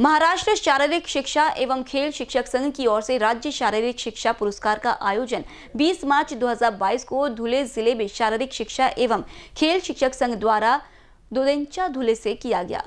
महाराष्ट्र शारीरिक शिक्षा एवं खेल शिक्षक संघ की ओर से राज्य शारीरिक शिक्षा पुरस्कार का आयोजन 20 मार्च 2022 को धुले जिले में शारीरिक शिक्षा एवं खेल शिक्षक संघ द्वारा दुदेंचा धुले से किया गया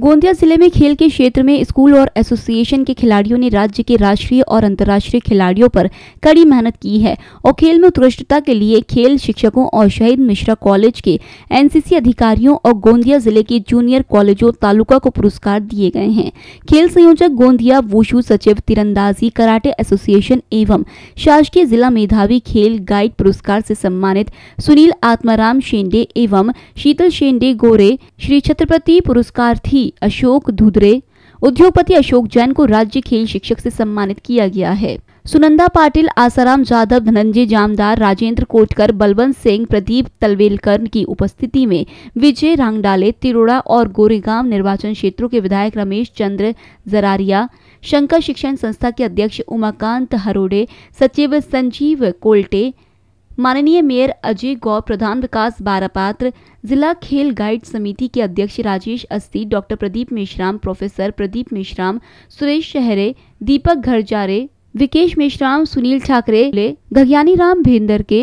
गोंदिया जिले में खेल के क्षेत्र में स्कूल और एसोसिएशन के खिलाड़ियों ने राज्य के राष्ट्रीय और अंतर्राष्ट्रीय खिलाड़ियों पर कड़ी मेहनत की है और खेल में उत्कृष्टता के लिए खेल शिक्षकों और शहीद मिश्रा कॉलेज के एनसीसी अधिकारियों और गोंदिया जिले के जूनियर कॉलेजों तालुका को पुरस्कार दिए गए हैं खेल संयोजक गोंदिया वोशु सचिव तिरंदाजी कराटे एसोसिएशन एवं शासकीय जिला मेधावी खेल गाइड पुरस्कार से सम्मानित सुनील आत्माराम शेंडे एवं शीतल शेंडे गोरे श्री छत्रपति पुरस्कार थी अशोक धुदरे उद्योगपति अशोक जैन को राज्य खेल शिक्षक से सम्मानित किया गया है सुनंदा पाटिल आसाराम जाधव धनंजय जामदार राजेंद्र कोटकर बलवंत सिंह प्रदीप तलवेलकर की उपस्थिति में विजय रांगडाले तिरोड़ा और गोरेगांव निर्वाचन क्षेत्रों के विधायक रमेश चंद्र जरारिया शंकर शिक्षण संस्था के अध्यक्ष उमाकांत हरोडे सचिव संजीव कोल्टे माननीय मेयर अजय गौर प्रधान विकास बारापात्र जिला खेल गाइड समिति के अध्यक्ष राजेश अस्थि डॉक्टर प्रदीप मेश्राम प्रोफेसर प्रदीप मेश्राम सुरेश शहरे दीपक घरजारे विकेश मेश्राम सुनील ठाकरे घगियानी राम भेंदर के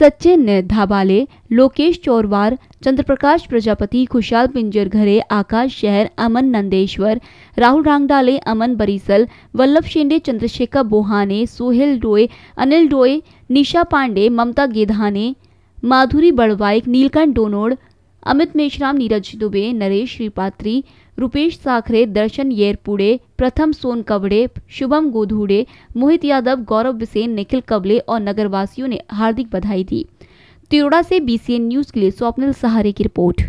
सचिन धाबाले लोकेश चौरवार चंद्रप्रकाश प्रजापति खुशाल पिंजर घरे आकाश शहर अमन नंदेश्वर राहुल रांगडाले अमन बरीसल वल्लभ शेंडे चंद्रशेखर बोहाने सोहेल डोए अनिल डोए निशा पांडे ममता गेधाने माधुरी बड़वाइक नीलकंठ डोनोड़ अमित मेश्राम नीरज दुबे नरेश श्रीपात्री रुपेश साखरे दर्शन येरपुड़े प्रथम सोन कवड़े शुभम गोधूड़े मोहित यादव गौरव बिसेन निखिल कबले और नगरवासियों ने हार्दिक बधाई दी तिरोड़ा से बीसीएन न्यूज़ के लिए स्वप्निल सहारे की रिपोर्ट